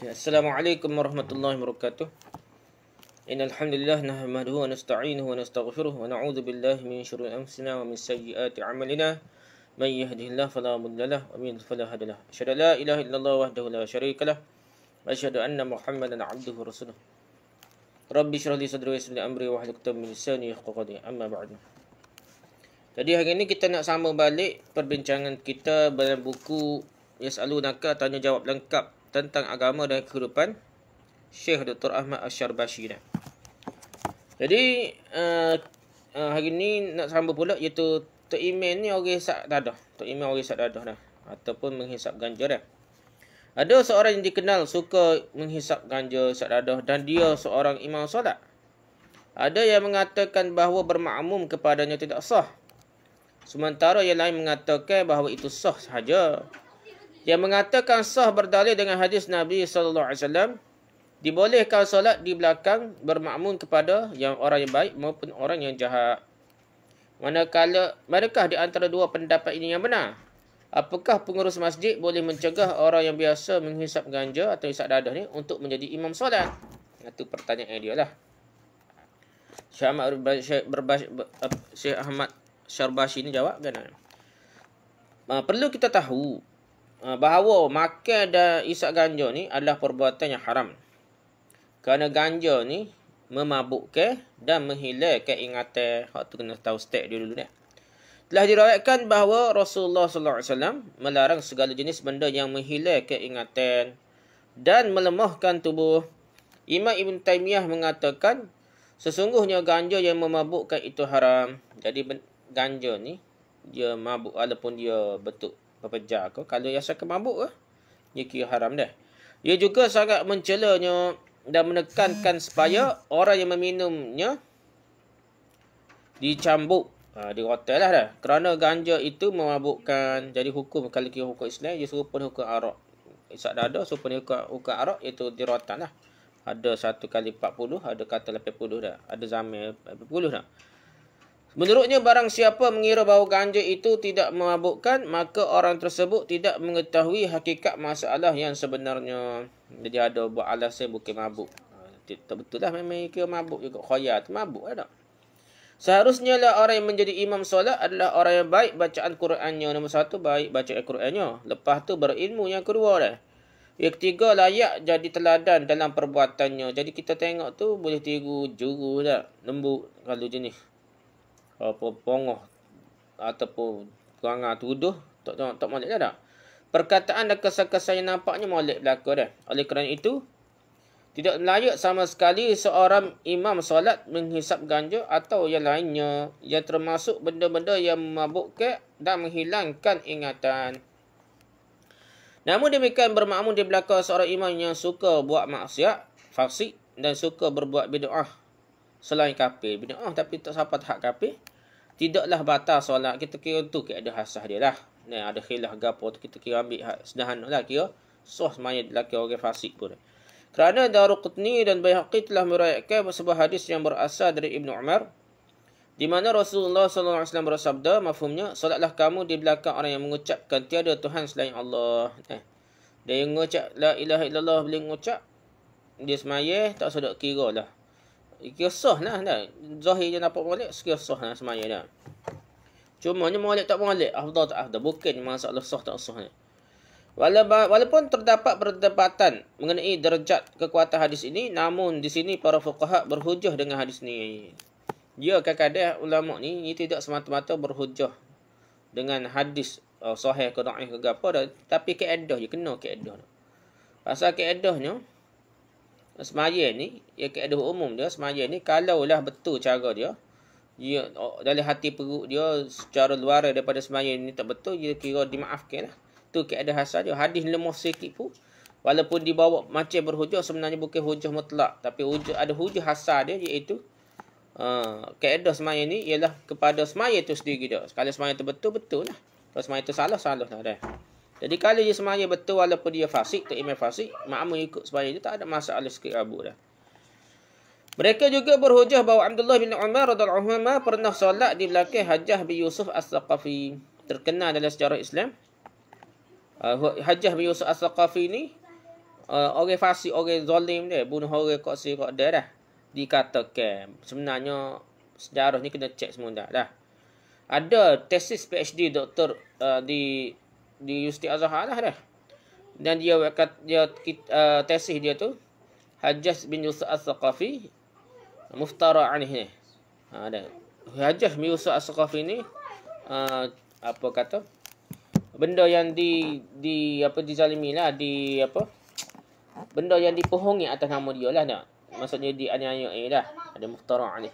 Okay. Assalamualaikum warahmatullahi wabarakatuh. Innal hamdalillah nahmaduhu wa nasta'inuhu wa nastaghfiruh wa na'udzu billahi min syururi anfusina wa min sayyiati a'malina. Man yahdihillahu fala mudhillalah wa man yudhlil fala hadiyalah. Asyhadu an ilaha illallah wahdahu la syarika lah. Asyhadu anna Muhammadan 'abduhu wa rasuluh. Rabbi syrah li sadri wa yassir li amri wa hlul 'uqdatam min lisani yafqahu qawli. Amma ba'du. Jadi hari ini kita nak sama balik perbincangan kita dalam buku Naka tanya jawab lengkap tentang agama dan kehidupan Syekh Dr. Ahmad Ashar Bashir. Jadi uh, uh, hari ni nak sambung pula iaitu Tok Iman ni orang hisap dadah. Tok Iman orang hisap dadah dah. Ataupun menghisap ganja dah. Ada seorang yang dikenal suka menghisap ganja, hisap dadah dan dia seorang imam solat. Ada yang mengatakan bahawa bermakmum kepadanya tidak sah. Sementara yang lain mengatakan bahawa itu sah sahaja. Dia mengatakan sah berdalil dengan hadis Nabi sallallahu alaihi wasallam dibolehkan solat di belakang bermakmum kepada yang orang yang baik maupun orang yang jahat. Manakala manakah di antara dua pendapat ini yang benar? Apakah pengurus masjid boleh mencegah orang yang biasa menghisap ganja atau hisap dadah ni untuk menjadi imam solat? Itu pertanyaan dia lah. Syekh Ahmad, Syekh Ahmad Syarbashi ni jawab kan? Ah, perlu kita tahu Ah, bahawa makan dan isap ganja ni adalah perbuatan yang haram. Kerana ganja ni memabukkan dan menghilangkan ingatan. Hak tu kena tahu step dia dulu ni. Telah diriwayatkan bahawa Rasulullah sallallahu alaihi wasallam melarang segala jenis benda yang menghilangkan ingatan dan melemahkan tubuh. Imam Ibn Taymiyah mengatakan sesungguhnya ganja yang memabukkan itu haram. Jadi ganja ni dia mabuk walaupun dia betul pepejar ke kalau ia sakit mabuk ke ia kira haram dah ia juga sangat mencelanya dan menekankan hmm. supaya orang yang meminumnya dicambuk ha, di rotel lah dah kerana ganja itu memabukkan jadi hukum kalau kira hukum Islam ia serupa hukum Arab isak dada serupa hukum, hukum Arab iaitu di lah ada satu kali 40 ada kata 80 dah ada zaman 80 dah Menurutnya barang siapa mengira bahawa ganja itu tidak memabukkan maka orang tersebut tidak mengetahui hakikat masalah yang sebenarnya. Jadi ada buat alasan bukan mabuk. Tak betul lah memang ikut mabuk juga. Khoyar tu mabuk ada. Seharusnya lah orang yang menjadi imam solat adalah orang yang baik bacaan Qurannya. Nombor satu baik bacaan Qurannya. Lepas tu berilmu yang kedua lah. Yang ketiga layak jadi teladan dalam perbuatannya. Jadi kita tengok tu boleh tiru juru tak. Lembut kalau jenis pepongoh ataupun perangai tuduh tak tak tak molek dah. Perkataan dan kesan-kesan yang nampaknya molek belaka dah. Oleh kerana itu tidak layak sama sekali seorang imam solat menghisap ganja atau yang lainnya yang termasuk benda-benda yang memabukkan dan menghilangkan ingatan. Namun demikian bermakmum di belakang seorang imam yang suka buat maksiat, fasik dan suka berbuat bid'ah selain kafir. Bina, oh, ah, tapi tak siapa tahap kafir. Tidaklah batal solat. Kita kira tu kira ada hasah dia lah. Nah, ada khilah gapo tu kita kira ambil sedahan lah kira. Suah semuanya lelaki orang fasik pun. Kerana Daruqutni dan Bayhaqi telah merayakan sebuah hadis yang berasal dari Ibnu Umar. Di mana Rasulullah SAW bersabda, mafhumnya, solatlah kamu di belakang orang yang mengucapkan tiada Tuhan selain Allah. Eh. Dia mengucap, la ilaha illallah, beli mengucap, dia semaya, tak sedap kira lah. Kiosah lah dah. Zahir je dapat molek, kiosah lah semuanya dah. Cuma ni molek tak molek. Afdal tak afdal. Bukan masalah sah tak sah ni. Walaupun terdapat perdebatan mengenai derajat kekuatan hadis ini, namun di sini para fuqaha berhujah dengan hadis ni. Dia ya, kadang-kadang ulama ni, ni tidak semata-mata berhujah dengan hadis uh, sahih ke da'ih ke apa. Tapi keedah je. Kena keedah. Pasal keedahnya, semaya ni, ia ya, keadaan umum dia, semaya ni, kalau kalaulah betul cara dia, dia ya, oh, dari hati perut dia, secara luar daripada semaya ni tak betul, dia kira dimaafkan lah. tu Itu keadaan hasil dia. Hadis lemah sikit pun, walaupun dibawa macam berhujah, sebenarnya bukan hujah mutlak. Tapi hujah, ada hujah hasil dia, iaitu uh, keadaan semaya ni, ialah kepada semaya tu sendiri dia. Kalau semaya tu betul, betul lah. Kalau semaya tu salah, salah lah dia. Jadi kalau dia semaya betul walaupun dia fasik, tak iman fasik, makmum ikut semaya dia tak ada masalah sikit rabuk dah. Mereka juga berhujah bahawa Abdullah bin Umar radhiyallahu anhu pernah solat di belakang Hajjah bin Yusuf As-Saqafi. Terkenal dalam sejarah Islam. Uh, Hajjah bin Yusuf As-Saqafi ni uh, orang fasik, orang zalim dia, bunuh orang kok si kok dah dikatakan sebenarnya sejarah ni kena cek semua dah. Ada tesis PhD doktor uh, di di Universiti azhar lah dah. Dan dia wakat dia uh, tesis dia tu Hajjaj bin Yusuf Al-Saqafi Muftara anih ni. Ha ada. Hajjaj bin Yusuf Al-Saqafi ni uh, apa kata? Benda yang di di apa dizalimi lah di apa? Benda yang dipohongi atas nama dia lah nak. Maksudnya di aniaya lah. Ada muftara anih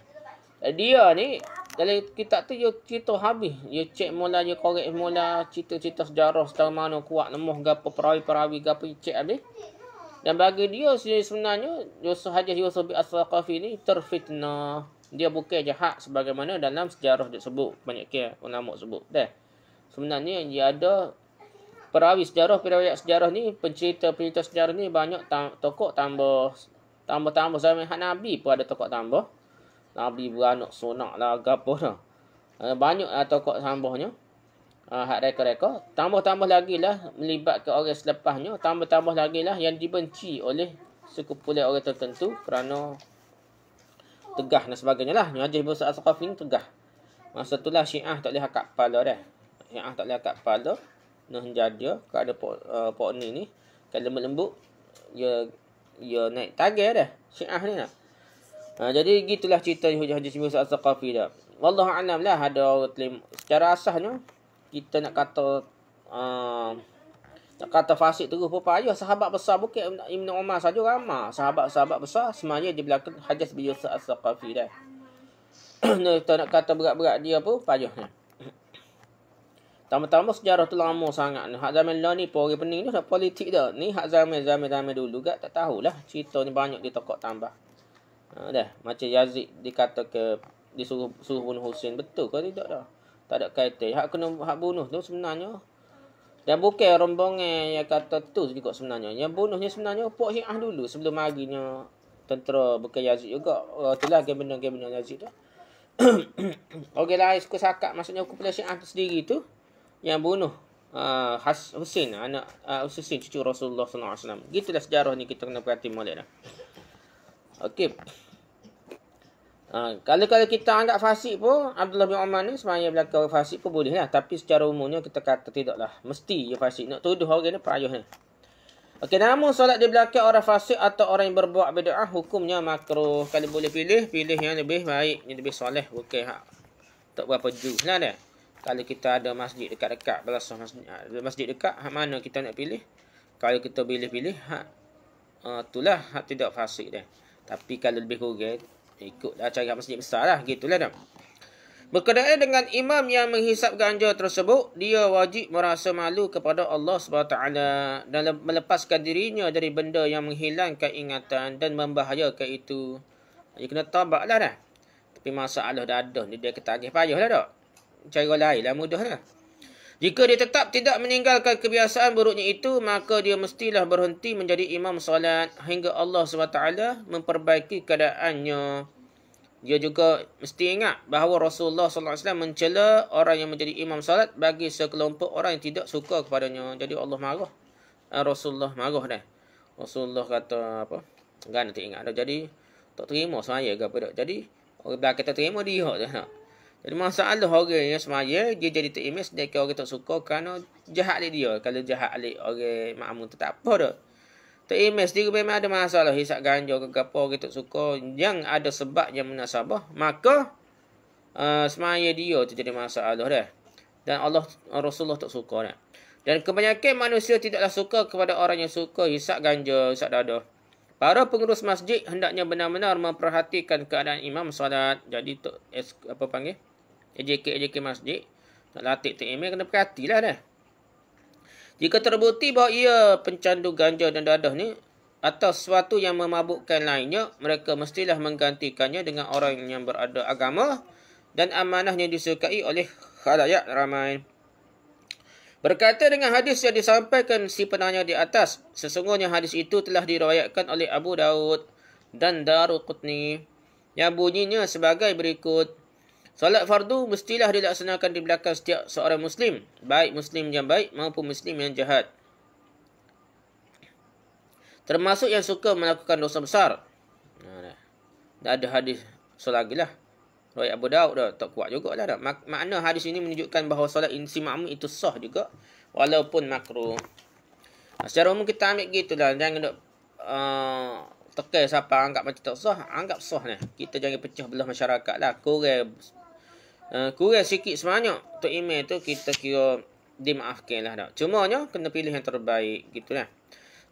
Dia ni dalam kita tu dia cerita habis. Dia cek mula, dia korek mula. Cerita-cerita sejarah setelah mana kuat lemah. Gapa perawi-perawi. Gapa cek habis. Dan bagi dia sebenarnya. Yusuf sahaja Yusuf bin As-Sakafi ni terfitnah. Dia bukan jahat sebagaimana dalam sejarah dia sebut. Banyak kira ulama sebut. Dah. Sebenarnya dia ada perawi sejarah. Perawi sejarah ni. Pencerita-pencerita sejarah ni banyak tokoh tambah. Tambah-tambah zaman Nabi pun ada tokoh tambah. Nabi beranak sonak lah gapo dah. Uh, eh, banyak lah tokoh sambahnya. Uh, hak reka-reka. Tambah-tambah lagi lah melibat melibatkan orang selepasnya. Tambah-tambah lagi lah yang dibenci oleh sekumpulan orang tertentu kerana tegah dan sebagainya lah. Nyajih Ibu Sa'ad Sokofi ni tegah. Masa tu lah Syiah tak boleh hakak kepala dah. Syiah tak boleh hakak kepala. Nah jadinya kat ada pok, uh, pok ni ni. Kat lembut-lembut. Ya, ya naik tagih dah. Syiah ni lah. Ha, jadi gitulah cerita Hujah Haji Sembilan Ustaz Al-Thaqafi dah. Wallahu a'lam lah ada orang claim secara asahnya kita nak kata uh, nak kata fasik terus pun payah sahabat besar bukit Ibn Umar saja ramai sahabat-sahabat besar semuanya di belakang Hajjah bin Yusuf Al-Thaqafi dah. kita nak kata berat-berat dia pun payah. Lah. Tama-tama sejarah tu lama sangat. Hak zaman lah ni pun orang pening tu Politik dah. Ni hak zaman zaman dulu juga tak tahulah. Cerita ni banyak dia tokok tambah. Ha, dah macam Yazid dikata ke disuruh suruh bunuh Husin betul ke tidak dah tak ada kaitan hak kena hak bunuh tu sebenarnya dan bukan rombongan yang kata tu juga sebenarnya yang bunuhnya sebenarnya puak Syiah dulu sebelum marinya tentera bukan Yazid juga uh, oh, itulah gimana-gimana Yazid tu Okey lah, suku sakat maksudnya aku pula syiah tu sendiri tu Yang bunuh uh, Has Husin, anak uh, ha, Husin cucu Rasulullah SAW Gitulah sejarah ni kita kena perhati malik lah Okey Ha, kalau-kalau kita anggap fasik pun Abdullah bin Umar ni semaya belakang fasik pun boleh lah tapi secara umumnya kita kata tidaklah mesti dia fasik nak tuduh orang ni payah ni Okey, namun solat di belakang orang fasik atau orang yang berbuat bid'ah hukumnya makruh. Kalau boleh pilih, pilih yang lebih baik, yang lebih soleh. Bukan hak tak berapa juz. Nah, dah. Kalau kita ada masjid dekat-dekat, belas masjid, ha, masjid dekat, hak mana kita nak pilih? Kalau kita pilih-pilih, hak uh, itulah hak tidak fasik dah. Tapi kalau lebih kurang, ikutlah cara masjid besar lah. Gitulah dah. Berkenaan dengan imam yang menghisap ganja tersebut, dia wajib merasa malu kepada Allah SWT dan melepaskan dirinya dari benda yang menghilangkan ingatan dan membahayakan itu. Dia kena tabak lah dah. Tapi masalah dah ada ni dia ketagih payah lah tak. Cara lain lah mudah lah. Jika dia tetap tidak meninggalkan kebiasaan buruknya itu, maka dia mestilah berhenti menjadi imam salat hingga Allah SWT memperbaiki keadaannya. Dia juga mesti ingat bahawa Rasulullah SAW mencela orang yang menjadi imam salat bagi sekelompok orang yang tidak suka kepadanya. Jadi Allah marah. Eh, Rasulullah marah dah. Rasulullah kata apa? Kan nanti ingat dah. Jadi tak terima semaya ke apa tak. Jadi orang belakang kita terima dia. Tak? Jadi masalah orang yang semaya, dia jadi terimis, dia kira orang tak suka kerana jahat dia dia. Kalau jahat dia orang makmum tu tak apa dah. Terimis dia memang ada masalah. Hisap ganja ke apa orang tak suka yang ada sebab yang munasabah. Maka uh, semaya dia tu jadi masalah dah. Dan Allah Rasulullah tak suka dah. Dan kebanyakan manusia tidaklah suka kepada orang yang suka hisap ganja, hisap dadah. Para pengurus masjid hendaknya benar-benar memperhatikan keadaan imam salat Jadi tu apa panggil? ejk ejk masjid nak latih TM kena perhatilah dah. Jika terbukti bahawa ia pencandu ganja dan dadah ni atau sesuatu yang memabukkan lainnya, mereka mestilah menggantikannya dengan orang yang berada agama dan amanahnya disukai oleh khalayak ramai. Berkata dengan hadis yang disampaikan si penanya di atas, sesungguhnya hadis itu telah diriwayatkan oleh Abu Daud dan Daruqutni yang bunyinya sebagai berikut. Salat fardu mestilah dilaksanakan di belakang setiap seorang Muslim, baik Muslim yang baik maupun Muslim yang jahat. Termasuk yang suka melakukan dosa besar. Dah ada hadis solat lagi lah. Raya Abu Daud dah tak kuat juga dah. Mak, makna hadis ini menunjukkan bahawa solat si makmum itu sah juga. Walaupun makruh. Nah, secara umum kita ambil gitu lah. Jangan duk uh, tekel siapa anggap macam tak sah. Anggap sah ni. Kita jangan pecah belah masyarakat lah. Kurang, uh, kurang sikit sebanyak. Untuk email tu kita kira dimaafkan lah. Cuma ni kena pilih yang terbaik. Gitu lah.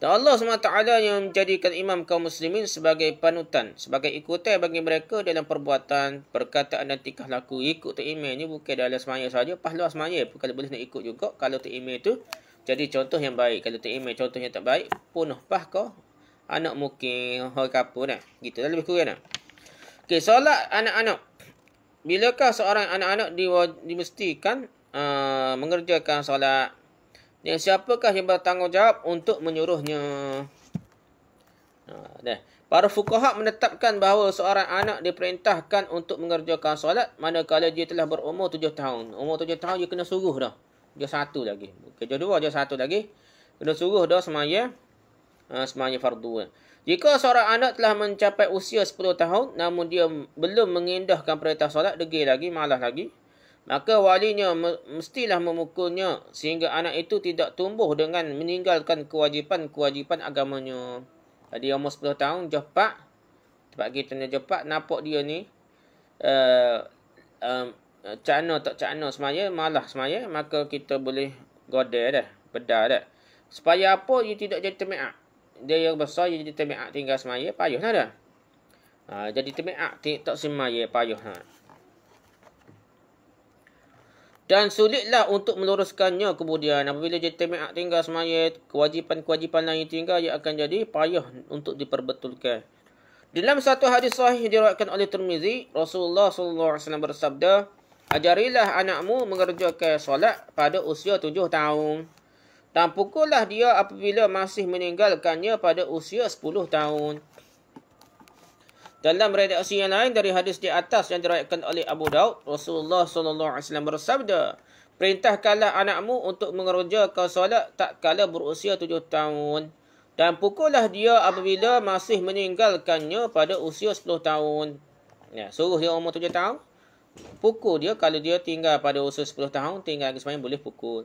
Dan Allah SWT yang menjadikan imam kaum muslimin sebagai panutan, sebagai ikutan bagi mereka dalam perbuatan, perkataan dan tingkah laku. Ikut tak imam ni bukan dalam semaya sahaja, pahlawan semaya pun kalau boleh nak ikut juga. Kalau tak imam tu, jadi contoh yang baik. Kalau tak imam contoh yang tak baik, punuh pah kau. Anak mungkin, hal ke eh. nak. Gitu dah lebih kurang nak. Lah. Okay, solat anak-anak. Bilakah seorang anak-anak diwajibkan uh, mengerjakan solat? Dan siapakah yang bertanggungjawab untuk menyuruhnya? Nah, ha, Para fukuhak menetapkan bahawa seorang anak diperintahkan untuk mengerjakan solat manakala dia telah berumur tujuh tahun. Umur tujuh tahun dia kena suruh dah. Dia satu lagi. Kerja dua dia satu lagi. Kena suruh dah semaya. Ha, semaya fardu. Jika seorang anak telah mencapai usia sepuluh tahun namun dia belum mengindahkan perintah solat, degil lagi, malah lagi maka walinya mestilah memukulnya sehingga anak itu tidak tumbuh dengan meninggalkan kewajipan-kewajipan agamanya. Jadi umur 10 tahun, jepak. Tempat kita ni jepak, nampak dia ni. Uh, uh, cana tak cana semaya, malah semaya. Maka kita boleh goda dah, bedah dah. Supaya apa dia tidak jadi temiak. Dia yang besar, dia jadi temiak tinggal semaya, payuh lah dah. Ha, uh, jadi temiak, tak semaya, payuh lah. Dan sulitlah untuk meluruskannya kemudian. Apabila jatimik hak tinggal semaya, kewajipan-kewajipan lain tinggal, ia akan jadi payah untuk diperbetulkan. Dalam satu hadis sahih yang diriwayatkan oleh Tirmizi, Rasulullah SAW bersabda, Ajarilah anakmu mengerjakan solat pada usia tujuh tahun. Dan dia apabila masih meninggalkannya pada usia sepuluh tahun. Dalam redaksi yang lain dari hadis di atas yang diraikan oleh Abu Daud, Rasulullah SAW alaihi wasallam bersabda, "Perintahkanlah anakmu untuk mengerjakan solat tak kala berusia tujuh tahun." dan pukullah dia apabila masih meninggalkannya pada usia sepuluh tahun. Ya, suruh dia umur tujuh tahun, pukul dia kalau dia tinggal pada usia sepuluh tahun, tinggal lagi sebenarnya boleh pukul.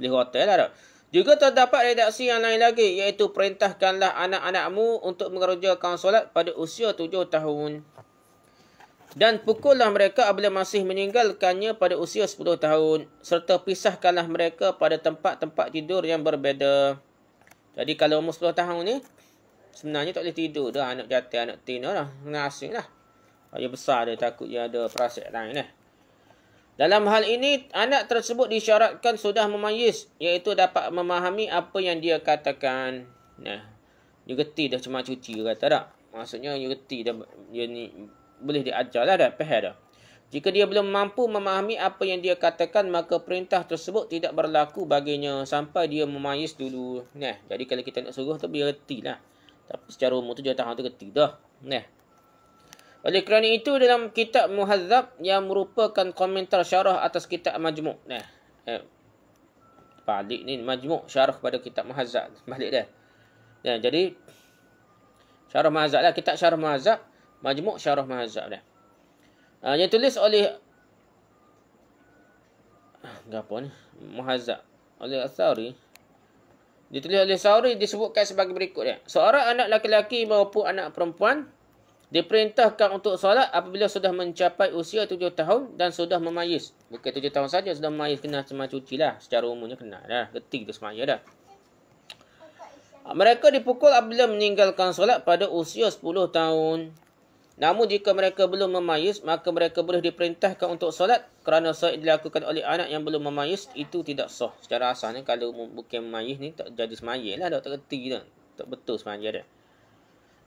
Boleh hotel lah tak? Juga terdapat redaksi yang lain lagi iaitu perintahkanlah anak-anakmu untuk mengerjakan solat pada usia tujuh tahun. Dan pukullah mereka apabila masih meninggalkannya pada usia sepuluh tahun. Serta pisahkanlah mereka pada tempat-tempat tidur yang berbeza. Jadi kalau umur sepuluh tahun ni, sebenarnya tak boleh tidur dah anak jatuh, anak tina lah. Mengasing lah. Dia besar dia takut dia ada perasaan lain lah. Eh. Dalam hal ini, anak tersebut disyaratkan sudah memayis, iaitu dapat memahami apa yang dia katakan. Nah, you geti dah cuma cuci ke kata tak? Maksudnya, you geti dah, dia ni, boleh diajar lah dah, peher dah. Jika dia belum mampu memahami apa yang dia katakan, maka perintah tersebut tidak berlaku baginya sampai dia memayis dulu. Nah, jadi kalau kita nak suruh tu, dia geti lah. Tapi secara umur tu, dia tahan tu geti dah. Nah. Oleh kerana itu dalam kitab Muhazzab yang merupakan komentar syarah atas kitab Majmu'. Nah. Eh, balik ni Majmu' syarah pada kitab Muhazzab. Balik dah. Nah, jadi syarah Muhazzab lah. Kitab syarah Muhazzab. Majmu' syarah Muhazzab dah. Uh, yang tulis oleh ah, apa ni? Muhazzab. Oleh Asari. Ditulis oleh Sauri disebutkan sebagai berikut. Ya. Seorang anak lelaki maupun anak perempuan diperintahkan untuk solat apabila sudah mencapai usia tujuh tahun dan sudah memayis. Bukan tujuh tahun saja sudah memayis kena semai cuci lah. Secara umumnya kena dah. ketik ke semai dah. Ah, mereka dipukul apabila meninggalkan solat pada usia sepuluh tahun. Namun jika mereka belum memayis, maka mereka boleh diperintahkan untuk solat kerana solat dilakukan oleh anak yang belum memayis itu tidak sah. Secara asalnya kalau bukan memayis ni tak jadi semayis lah. Tak kerti tak. Tak betul semayis dah.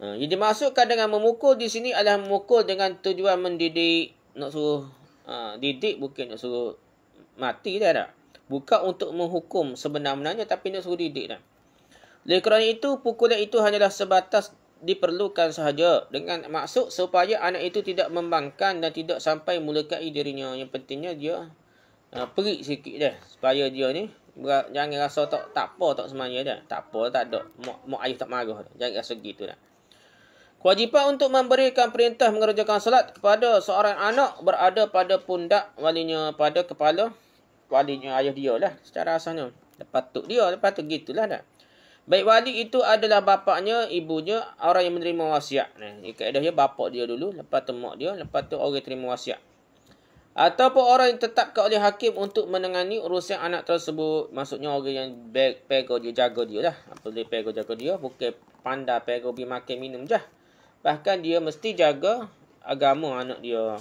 Yang ha, dimaksudkan dengan memukul di sini adalah memukul dengan tujuan mendidik. Nak suruh uh, didik bukan nak suruh mati dah tak? Bukan untuk menghukum sebenarnya, tapi nak suruh didik dah. Oleh kerana itu, pukulan itu hanyalah sebatas diperlukan sahaja dengan maksud supaya anak itu tidak membangkang dan tidak sampai melukai dirinya. Yang pentingnya dia uh, ha, perik sikit dah supaya dia ni jangan rasa tak tak apa tak semuanya dah. Tak apa tak ada. Mak, mak ayah tak marah Jangan rasa gitu dah. Kewajipan untuk memberikan perintah mengerjakan salat kepada seorang anak berada pada pundak walinya pada kepala walinya ayah dia lah secara asalnya. Lepas tu dia, lepas tu gitulah dah. Baik wali itu adalah bapaknya, ibunya, orang yang menerima wasiat. Ini kaedahnya bapak dia dulu, lepas tu mak dia, lepas tu orang yang terima wasiat. Ataupun orang yang tetapkan oleh hakim untuk menangani urusan anak tersebut. Maksudnya orang yang pegang dia, jaga dia lah. Apa dia pegang jaga dia? Bukan pandai pegang pergi makan minum je. Lah. Bahkan dia mesti jaga agama anak dia.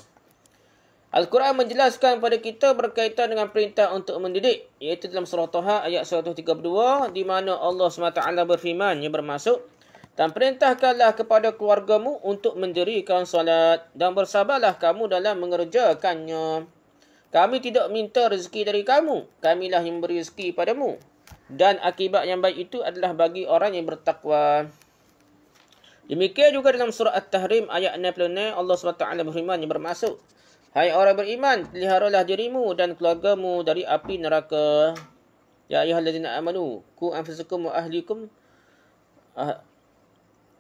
Al-Quran menjelaskan kepada kita berkaitan dengan perintah untuk mendidik. Iaitu dalam surah Taha ayat 132. Di mana Allah SWT berfirman yang bermaksud. Dan perintahkanlah kepada keluargamu untuk mendirikan solat. Dan bersabarlah kamu dalam mengerjakannya. Kami tidak minta rezeki dari kamu. Kamilah yang memberi rezeki padamu. Dan akibat yang baik itu adalah bagi orang yang bertakwa. Demikian juga dalam surah At-Tahrim ayat 69 Allah SWT berfirman yang bermaksud Hai orang beriman, peliharalah dirimu dan keluargamu dari api neraka. Ya ayyuhallazina amanu, ku anfusukum wa ahlikum ah,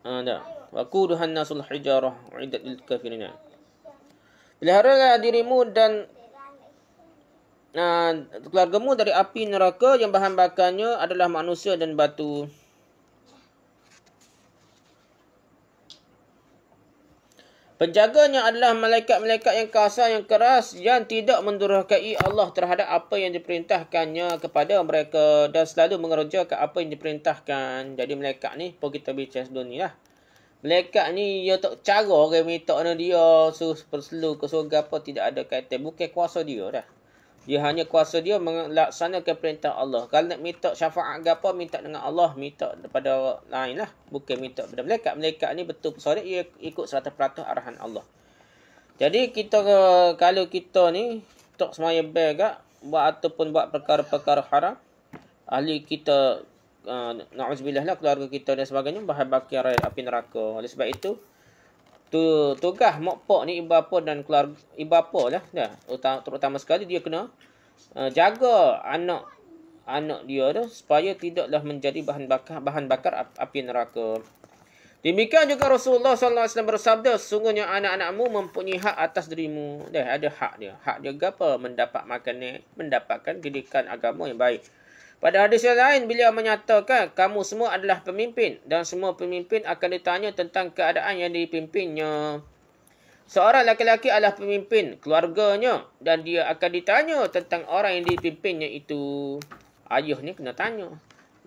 ah dah. Wa quduhan nasul hijarah uiddat lil kafirin. Peliharalah dirimu dan ah, keluargamu dari api neraka yang bahan bakarnya adalah manusia dan batu. Penjaganya adalah malaikat-malaikat yang kasar, yang keras, yang tidak mendurhakai Allah terhadap apa yang diperintahkannya kepada mereka dan selalu mengerjakan apa yang diperintahkan. Jadi malaikat ni, pun kita bincang sebelum ni lah. Malaikat ni, dia tak cara orang minta dia, suruh perselur ke surga apa, tidak ada kaitan. Bukan kuasa dia dah. Dia hanya kuasa dia melaksanakan perintah Allah. Kalau nak minta syafaat ke apa, minta dengan Allah, minta daripada orang lain lah. Bukan minta daripada malaikat. Malaikat ni betul pesawat dia ikut 100% arahan Allah. Jadi kita kalau kita ni tak semaya bel gak buat ataupun buat perkara-perkara haram ahli kita uh, na'udzubillah lah keluarga kita dan sebagainya bahan bakar api neraka. Oleh sebab itu tu tugas mak pak ni ibu bapa dan keluarga ibu bapa lah dah terutama sekali dia kena uh, jaga anak anak dia tu supaya tidaklah menjadi bahan bakar bahan bakar api neraka demikian juga Rasulullah sallallahu alaihi wasallam bersabda sungguhnya anak-anakmu mempunyai hak atas dirimu dah ada hak dia hak dia apa mendapat makanan, mendapatkan pendidikan agama yang baik pada hadis yang lain, beliau menyatakan, kamu semua adalah pemimpin dan semua pemimpin akan ditanya tentang keadaan yang dipimpinnya. Seorang lelaki adalah pemimpin keluarganya dan dia akan ditanya tentang orang yang dipimpinnya itu. Ayuh ni kena tanya.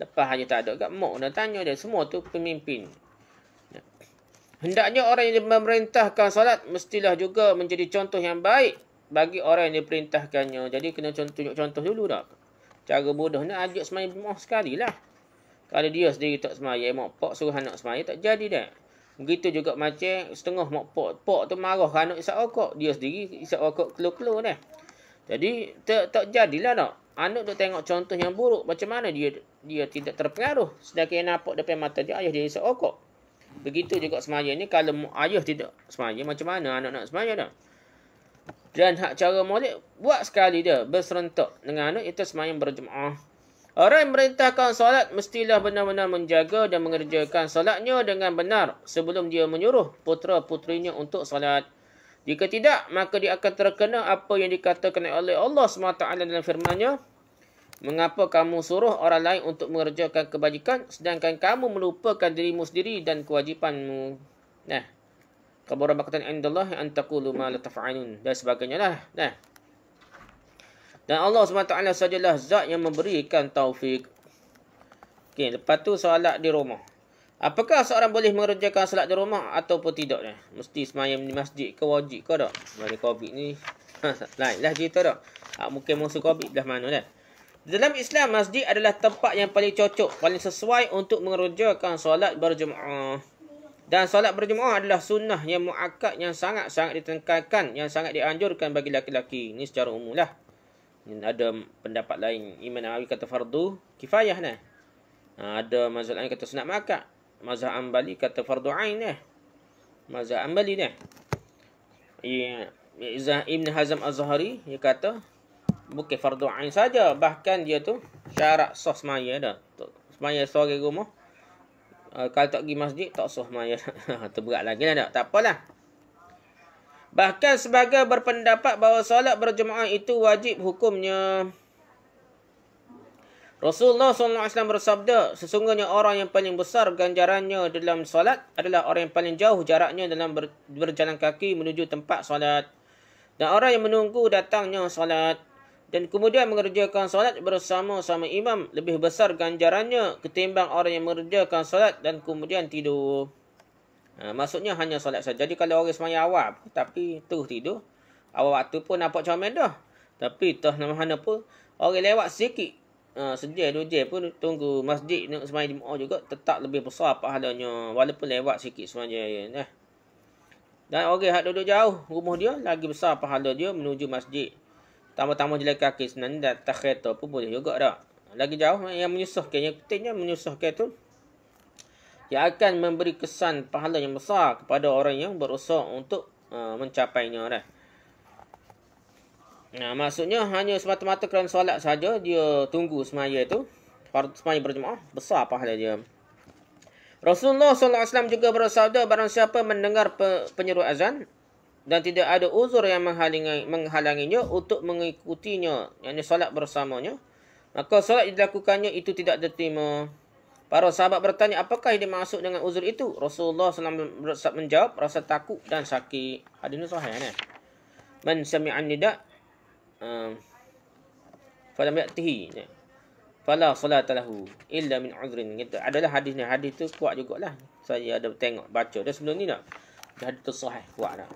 Lepas hanya tak ada kat mak kena tanya dan semua tu pemimpin. Hendaknya orang yang memerintahkan solat mestilah juga menjadi contoh yang baik bagi orang yang diperintahkannya. Jadi kena tunjuk contoh dulu dah. Cara bodohnya ajak semai bermuah sekali lah. Kalau dia sendiri tak semai, ya, mak pak suruh anak semai, tak jadi dah. Begitu juga macam setengah mak pak, pak tu marah anak isap rokok. Dia sendiri isap rokok keluar-keluar dah. Jadi, tak, tak jadilah tak. Anak tu tengok contoh yang buruk. Macam mana dia dia tidak terpengaruh. Sedangkan yang nampak depan mata dia, ayah dia isap rokok. Begitu juga semaya ni, kalau ayah tidak semaya, macam mana anak nak semaya dah. Dan hak cara maulid buat sekali dia berserentak dengan anak itu semayang berjemaah. Orang yang merintahkan solat mestilah benar-benar menjaga dan mengerjakan solatnya dengan benar sebelum dia menyuruh putra putrinya untuk solat. Jika tidak, maka dia akan terkena apa yang dikatakan oleh Allah SWT dalam firmannya. Mengapa kamu suruh orang lain untuk mengerjakan kebajikan sedangkan kamu melupakan dirimu sendiri dan kewajipanmu? Nah, kabar makatan yang an taqulu ma la taf'alun dan sebagainya lah nah dan Allah SWT sajalah zat yang memberikan taufik Okay, lepas tu salat di rumah apakah seorang boleh mengerjakan salat di rumah ataupun tidak nah mesti semayam di masjid ke wajib ke tak bagi covid ni lain lah cerita tak ah, mungkin musuh covid dah mana dah dalam Islam, masjid adalah tempat yang paling cocok, paling sesuai untuk mengerjakan salat berjemaah. Dan solat berjemaah adalah sunnah yang muakkad yang sangat-sangat ditengkarkan, yang sangat dianjurkan bagi laki-laki. Ini secara umum lah. Ada pendapat lain. Imam Nawawi kata fardu kifayah lah. Ada mazhab lain kata sunat muakkad. Mazhab Ambali kata fardu ain lah. Mazhab Ambali lah. Ya, Ibn Hazm Az-Zahari dia kata bukan fardu ain saja bahkan dia tu syarat sah semaya dah. Semaya sore rumah uh, kalau tak pergi masjid, tak suh mayat. Terberat lagi lah tak? Tak apalah. Bahkan sebagai berpendapat bahawa solat berjemaah itu wajib hukumnya. Rasulullah SAW bersabda, sesungguhnya orang yang paling besar ganjarannya dalam solat adalah orang yang paling jauh jaraknya dalam ber, berjalan kaki menuju tempat solat. Dan orang yang menunggu datangnya solat dan kemudian mengerjakan solat bersama-sama imam lebih besar ganjarannya ketimbang orang yang mengerjakan solat dan kemudian tidur. Ha, maksudnya hanya solat saja. Jadi kalau orang semayang awal tapi terus tidur, awal waktu pun nampak comel dah. Tapi tak nama mana pun, orang lewat sikit, ha, sedia dua jam pun tunggu masjid nak semayang jemaah juga, tetap lebih besar pahalanya walaupun lewat sikit semayang. Eh. Ya, ya. Dan orang yang duduk jauh rumah dia, lagi besar pahala dia menuju masjid. Tambah-tambah jelek kaki senang dan tak kereta pun boleh juga dah. Lagi jauh yang menyusahkan, yang pentingnya menyusahkan tu. Ia akan memberi kesan pahala yang besar kepada orang yang berusaha untuk uh, mencapainya dah. Nah, maksudnya hanya semata-mata kerana solat saja dia tunggu semaya tu. Semaya berjemaah besar pahala dia. Rasulullah SAW juga bersabda barang siapa mendengar penyeru azan dan tidak ada uzur yang menghalangi menghalanginya untuk mengikutinya yakni solat bersamanya maka solat dilakukannya itu tidak diterima para sahabat bertanya apakah yang dimaksud dengan uzur itu Rasulullah SAW menjawab rasa takut dan sakit hadis ini sahih kan man sami'a nida um, fala ya'tihi ya. fala salata lahu illa min uzrin itu adalah hadis ni hadis tu kuat jugaklah saya ada tengok baca dia sebelum ni tak hadis tu sahih kuat lah.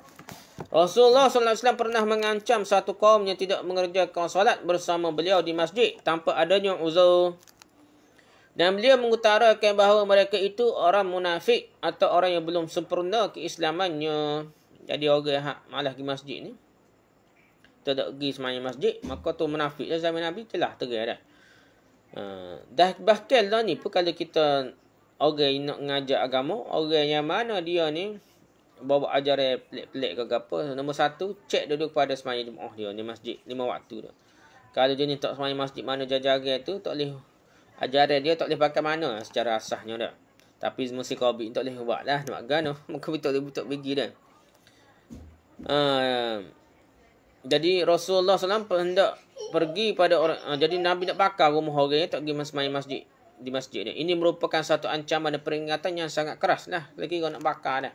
Rasulullah SAW pernah mengancam satu kaum yang tidak mengerjakan salat bersama beliau di masjid tanpa adanya uzur. Dan beliau mengutarakan bahawa mereka itu orang munafik atau orang yang belum sempurna keislamannya. Jadi orang yang hak malah di masjid ni. Tidak tak pergi semayang masjid. Maka tu munafik lah zaman Nabi. Telah tegar dah. Ha, uh, dah bahkan lah ni pun kalau kita orang yang nak mengajak agama. Orang yang mana dia ni bawa ajaran pelik-pelik ke apa. Nombor satu, cek dulu kepada semayang jemaah dia ni masjid. Lima waktu dia. Kalau jenis tak semayang masjid mana jajaran tu, tak boleh ajaran dia tak boleh pakai mana secara asahnya dah. Tapi mesti COVID tak boleh buat lah. Nak gan tu. Muka betul dia butuh pergi dah. Uh, jadi Rasulullah SAW hendak pergi pada orang. Uh, jadi Nabi nak bakar rumah orang tak pergi semayang masjid di masjid ni. Ini merupakan satu ancaman dan peringatan yang sangat keras lah. Lagi kau nak bakar dah.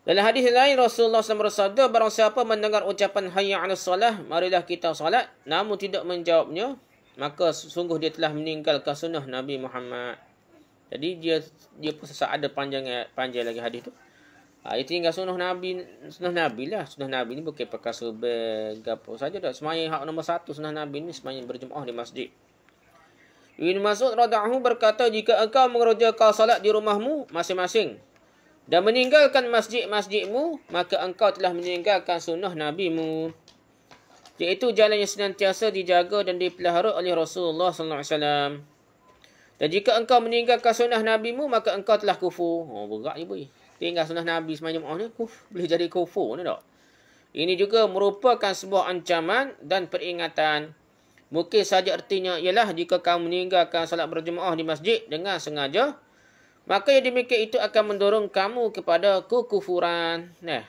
Dalam hadis lain Rasulullah SAW bersabda barang siapa mendengar ucapan hayya 'alas solah marilah kita solat namun tidak menjawabnya maka sungguh dia telah meninggalkan sunnah Nabi Muhammad. Jadi dia dia pun sesat ada panjang panjang lagi hadis tu. Ha, dia tinggal sunnah Nabi sunnah Nabi lah. Sunnah Nabi ni bukan perkara sebegapo saja dah. semain hak nombor satu sunnah Nabi ni semain berjemaah di masjid. Ibn Mas'ud radhiyallahu berkata jika engkau mengerjakan solat di rumahmu masing-masing, dan meninggalkan masjid-masjidmu, maka engkau telah meninggalkan sunnah NabiMu. Iaitu jalan yang senantiasa dijaga dan dipelihara oleh Rasulullah SAW. Dan jika engkau meninggalkan sunnah NabiMu, maka engkau telah kufur. Oh, berat je, boy. Tinggal sunnah Nabi semacam oh, ni, kuf, boleh jadi kufur, ni tak? Ini juga merupakan sebuah ancaman dan peringatan. Mungkin saja artinya ialah jika kamu meninggalkan salat berjemaah di masjid dengan sengaja, Maka yang demikian itu akan mendorong kamu kepada kekufuran. Nah.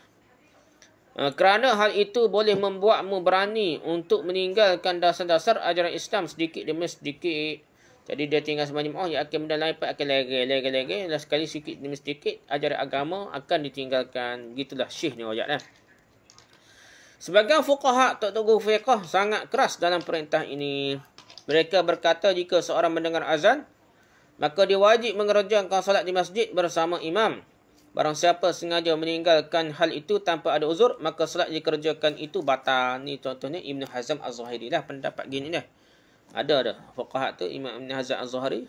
Eh, kerana hal itu boleh membuatmu berani untuk meninggalkan dasar-dasar ajaran Islam sedikit demi sedikit. Jadi dia tinggal semacam, oh ya akan benda lain, pak akan lagi, lagi, lagi. Dan lah, sekali sedikit demi sedikit, ajaran agama akan ditinggalkan. Begitulah syih ni wajak Sebagai fuqaha, Tok Tok Gufiqah sangat keras dalam perintah ini. Mereka berkata jika seorang mendengar azan, maka dia wajib mengerjakan salat di masjid bersama imam. Barang siapa sengaja meninggalkan hal itu tanpa ada uzur, maka solat dikerjakan itu batal. Ini contohnya Ibn Hazm Az-Zuhairi lah pendapat gini dah. Ada ada fuqahat tu Imam Ibn Hazm Az-Zuhairi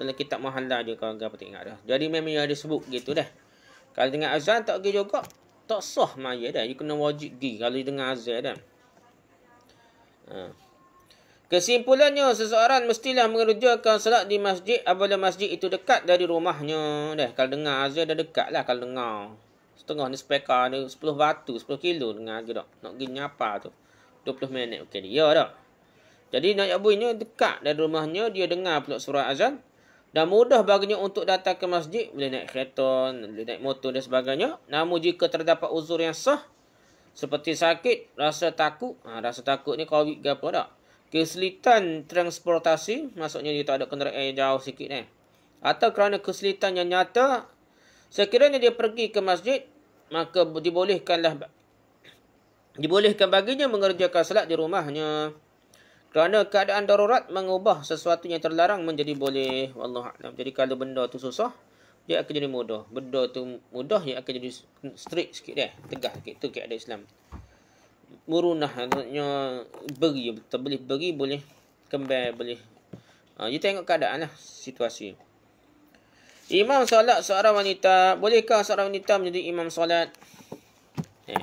dalam kitab Mahalla dia kalau kau patut ingat dah. Jadi memang dia ada sebut gitu dah. Kalau dengar azan tak pergi juga, tak sah mai dah. You kena wajib pergi kalau dengar azan dah. Ha. Uh. Kesimpulannya, seseorang mestilah mengerjakan salat di masjid apabila masjid itu dekat dari rumahnya. Dah, kalau dengar azan dah dekat lah kalau dengar. Setengah ni speka ni 10 batu, 10 kilo dengar je dok. Nak pergi nyapa tu. 20 minit okey dia dok. Jadi nak abuinya dekat dari rumahnya, dia dengar pula surah azan. Dan mudah baginya untuk datang ke masjid. Boleh naik kereta, boleh naik motor dan sebagainya. Namun jika terdapat uzur yang sah, seperti sakit, rasa takut. Ha, rasa takut ni COVID ke apa tak? kesulitan transportasi maksudnya dia tak ada kenderaan yang jauh sikit eh atau kerana kesulitan yang nyata sekiranya dia pergi ke masjid maka dibolehkanlah dibolehkan baginya mengerjakan salat di rumahnya kerana keadaan darurat mengubah sesuatu yang terlarang menjadi boleh wallahu a'lam jadi kalau benda tu susah dia akan jadi mudah benda tu mudah dia akan jadi straight sikit dia eh. tegak sikit tu kaedah Islam murunah artinya beri betul boleh beri boleh kembali boleh ha, you tengok keadaan lah situasi imam solat seorang wanita bolehkah seorang wanita menjadi imam solat eh.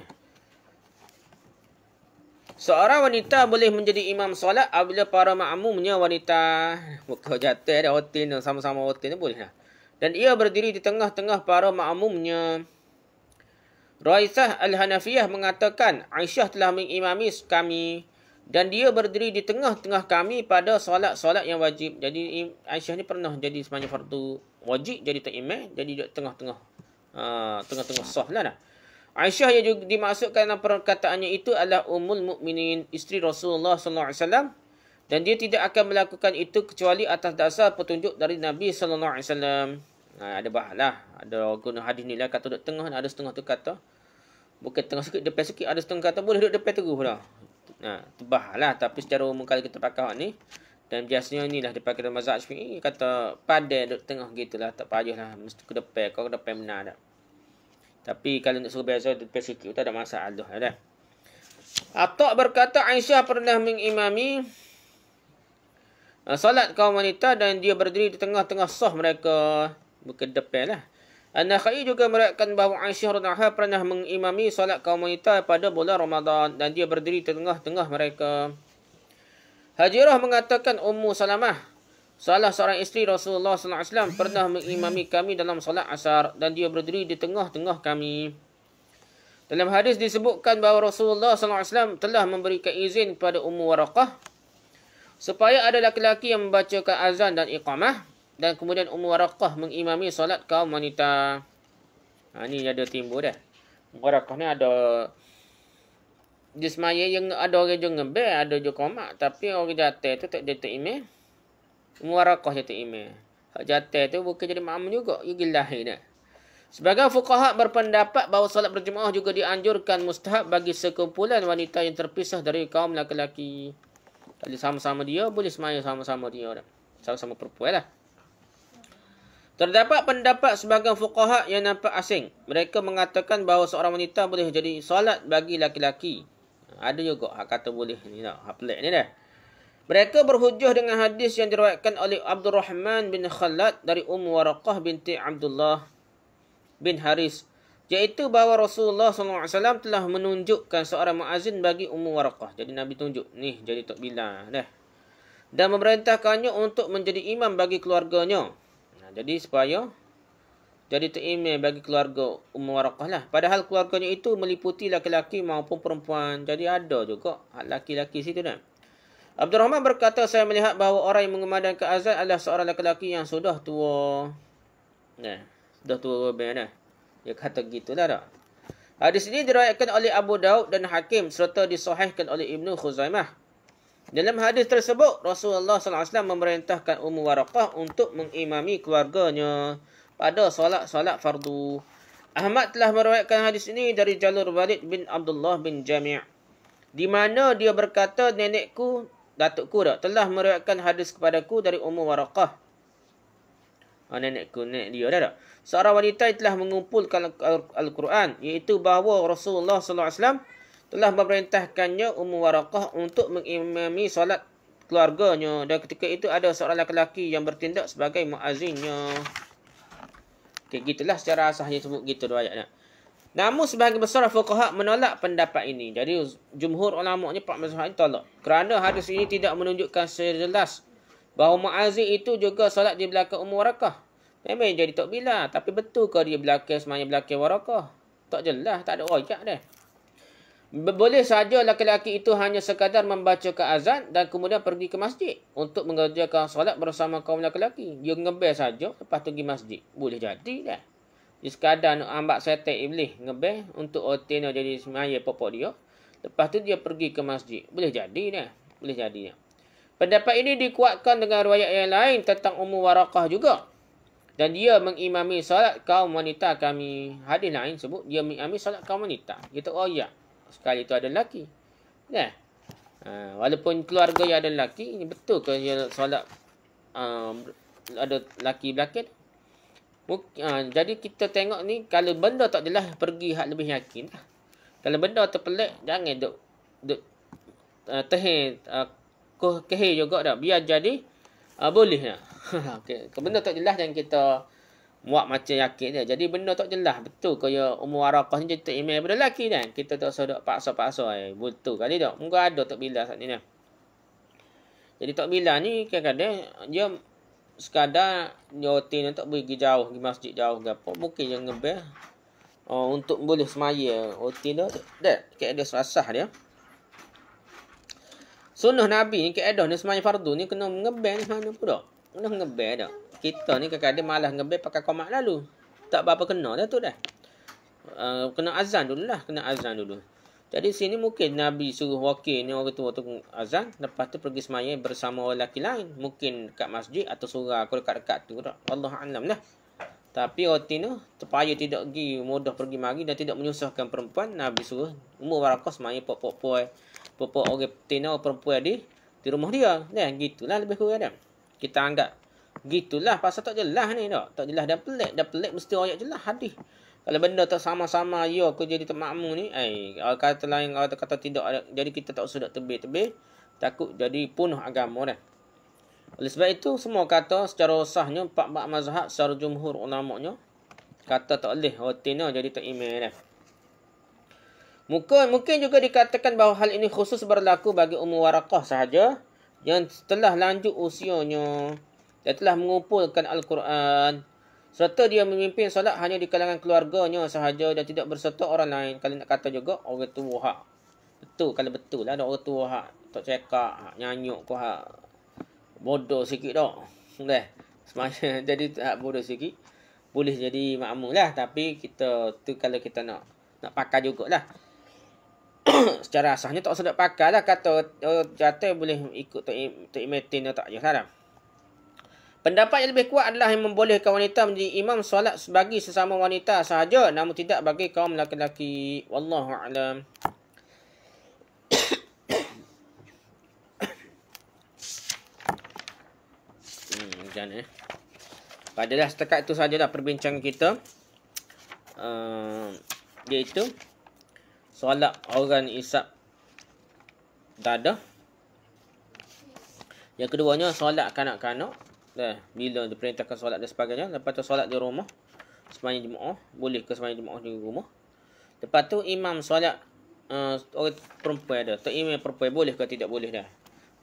Seorang wanita boleh menjadi imam solat apabila para makmumnya wanita. Muka jatuh ada hotel sama-sama hotel ni boleh lah. Dan ia berdiri di tengah-tengah para makmumnya. Raisah Al-Hanafiyah mengatakan Aisyah telah mengimami kami dan dia berdiri di tengah-tengah kami pada solat-solat yang wajib. Jadi Aisyah ni pernah jadi semanya fardu wajib jadi tak imam, jadi di tengah-tengah. Uh, tengah-tengah sah lah. Nah. Aisyah yang juga dimasukkan dalam perkataannya itu adalah Ummul Mukminin, isteri Rasulullah SAW. Dan dia tidak akan melakukan itu kecuali atas dasar petunjuk dari Nabi SAW. Ha, ada bahlah. Ada guna hadis ni lah. Kata duduk tengah, ada setengah tu kata. Bukan tengah sikit, depan sikit. Ada setengah kata boleh duduk depan tu ah, lah. Ha, tebahlah. Tapi secara umum kalau kita pakai ni. Dan biasanya ni lah dipakai dalam mazhab syafi'i. Kata padai duduk tengah gitulah Tak payah lah. Mesti ke depan. Kau ke depan benar tak? Tapi kalau nak suruh biasa, depan sikit. Tak ada masalah lah. Atok berkata Aisyah pernah mengimami uh, ah, salat kaum wanita dan dia berdiri di tengah-tengah sah mereka berkedepan lah. An-Nakhai juga meriakkan bahawa Aisyah radhiyallahu pernah mengimami salat kaum wanita pada bulan Ramadan dan dia berdiri tengah-tengah mereka. Haji Hajirah mengatakan Ummu Salamah Salah seorang isteri Rasulullah SAW pernah mengimami kami dalam salat asar dan dia berdiri di tengah-tengah kami. Dalam hadis disebutkan bahawa Rasulullah SAW telah memberikan izin kepada Ummu Warakah supaya ada laki-laki yang membacakan azan dan iqamah dan kemudian Ummu Warakah mengimami solat kaum wanita. Ha, ini ada timbul dah. Ummu Warakah ni ada dia yang ada orang yang ngebel, ada juga komak. Tapi orang jatah tu tak jatuh ime, imam. Ummu Warakah jatuh imam. Jatah tu bukan jadi makmum juga. Ia gilahir dah. Sebagai fukaha berpendapat bahawa solat berjemaah juga dianjurkan mustahab bagi sekumpulan wanita yang terpisah dari kaum lelaki. Kalau sama-sama dia, boleh semaya sama-sama dia. Sama-sama perempuan lah. Terdapat pendapat sebagian fuqaha yang nampak asing. Mereka mengatakan bahawa seorang wanita boleh jadi solat bagi laki-laki. Ada juga hak kata boleh ni nak hak pelik ni dah. Mereka berhujah dengan hadis yang diriwayatkan oleh Abdul Rahman bin Khalad dari Ummu Waraqah binti Abdullah bin Haris iaitu bahawa Rasulullah SAW telah menunjukkan seorang maazin bagi Ummu Waraqah. Jadi Nabi tunjuk ni jadi tok bila dah. Dan memerintahkannya untuk menjadi imam bagi keluarganya jadi supaya jadi terimeh bagi keluarga Ummu Warakah lah. Padahal keluarganya itu meliputi laki-laki maupun perempuan. Jadi ada juga laki-laki situ kan. Abdul Rahman berkata, saya melihat bahawa orang yang mengemadankan azan adalah seorang laki-laki yang sudah tua. Nah, sudah tua lebih kan. Dia kata gitulah tak. Hadis ini diriwayatkan oleh Abu Daud dan Hakim serta disahihkan oleh Ibnu Khuzaimah. Dalam hadis tersebut, Rasulullah SAW memerintahkan Ummu Waraqah untuk mengimami keluarganya pada solat-solat fardu. Ahmad telah meriwayatkan hadis ini dari jalur Walid bin Abdullah bin Jami' di mana dia berkata, nenekku, datukku dah, telah meriwayatkan hadis kepadaku dari Ummu Waraqah. Oh, ah, nenekku, nenek dia dah dah. Seorang wanita telah mengumpulkan Al-Quran, iaitu bahawa Rasulullah SAW telah memerintahkannya Ummu Warakah untuk mengimami solat keluarganya dan ketika itu ada seorang lelaki yang bertindak sebagai muazzinnya. Okey, gitulah secara asasnya sebut gitu dua ayatnya. Namun sebahagian besar fuqaha menolak pendapat ini. Jadi jumhur ulama-nya Pak Mazhab ini tolak. Kerana hadis ini tidak menunjukkan secara jelas bahawa muazzin itu juga solat di belakang Ummu Warakah. Memang jadi tak bila. Tapi betul ke dia belakang semanya belakang Warakah? Tak jelas. Tak ada ayat dia. Boleh saja lelaki-lelaki itu hanya sekadar membaca ke azan dan kemudian pergi ke masjid untuk mengerjakan solat bersama kaum lelaki-lelaki. Dia ngebel saja lepas tu pergi masjid. Boleh jadi dah. Dia sekadar nak ambak setek iblis ngebel untuk otin jadi semaya popok dia. Lepas tu dia pergi ke masjid. Boleh jadi dah. Boleh jadi dah. Pendapat ini dikuatkan dengan riwayat yang lain tentang Ummu Warakah juga. Dan dia mengimami solat kaum wanita kami. Hadis lain sebut dia mengimami solat kaum wanita. Kita oh ya sekali itu ada lelaki. nah Uh, walaupun keluarga yang ada lelaki, betul ke dia solat uh, ada lelaki belakang? Uh, jadi kita tengok ni kalau benda tak jelas pergi hak lebih yakin. Lah. Kalau benda terpelik jangan duk duk uh, tehin uh, kehe juga dah. Biar jadi uh, boleh lah. Okey, benda tak jelas jangan kita Muak macam yakin dia. Jadi benda tak jelas. Betul ke ya, umur warakah ni jadi email pada lelaki kan. Kita tak usah paksa-paksa. Eh. Betul kali tak. Mungkin ada tak bila saat ni. Nah. Jadi tak bila ni kadang-kadang dia sekadar nyoti ni tak pergi jauh. di masjid jauh ke apa. Mungkin yang ngebel. Oh, untuk boleh semaya roti ni. Dek. Kek rasah dia. Sunnah Nabi ni kek ni semaya fardu ni kena ngebel ni semaya pun tak. Kena ngebel tak kita ni kadang-kadang malah ngebel pakai komat lalu. Tak berapa kena dah tu dah. Uh, kena azan dulu lah. Kena azan dulu. Jadi sini mungkin Nabi suruh wakil ni orang tu waktu azan. Lepas tu pergi semayang bersama orang lelaki lain. Mungkin dekat masjid atau surah aku dekat-dekat tu. Allah Alam lah. Tapi roti ni terpaya tidak pergi mudah pergi mari dan tidak menyusahkan perempuan. Nabi suruh umur warakah semayang pokok-pokok. Pokok-pokok orang tina perempuan di di rumah dia. Dan gitulah lebih kurang dia. Kita anggap Gitulah pasal tak jelas ni tak. Tak jelas dah pelik. dah pelik mesti ayat jelas hadis. Kalau benda tak sama-sama ya aku jadi tak makmum ni. Eh, kata lain kata, kata tidak. Jadi kita tak sudah tebih-tebih. Takut jadi punuh agama dah. Oleh sebab itu semua kata secara sahnya empat bab mazhab secara jumhur ulama kata tak boleh rutinnya lah, jadi tak iman dah. Mungkin, mungkin juga dikatakan bahawa hal ini khusus berlaku bagi umur warakah sahaja yang telah lanjut usianya. Dia telah mengumpulkan Al-Quran serta dia memimpin solat hanya di kalangan keluarganya sahaja dan tidak berserta orang lain. Kalau nak kata juga, orang tua hak. Betul, kalau betul lah ada orang tua hak. Tak cekak, nyanyuk ku hak. Bodoh sikit tak. Boleh. Semasa jadi tak bodoh sikit. Boleh jadi makmum lah. Tapi kita tu kalau kita nak nak pakai jugalah. Secara asahnya tak sedap pakai lah. Kata jatuh oh, boleh ikut tak imetin atau tak. Ya, lah, salam. Pendapat yang lebih kuat adalah yang membolehkan wanita menjadi imam solat sebagai sesama wanita sahaja namun tidak bagi kaum lelaki-lelaki. Wallahu a'lam. hmm, jangan eh. Padahal setakat itu sajalah perbincangan kita. Uh, iaitu solat orang isap dada. Yang keduanya solat kanak-kanak. Dah, bila perintahkan solat dan sebagainya. Lepas tu solat di rumah. Semayang jemaah. Boleh ke semayang jemaah di rumah. Lepas tu imam solat. Uh, orang perempuan ada. Atau imam perempuan boleh ke tidak boleh dah.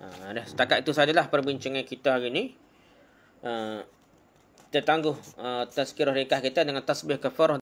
Ha, dah setakat itu sajalah perbincangan kita hari ni. Uh, eh, kita tangguh uh, eh, tazkirah rekah kita dengan tasbih kefarah.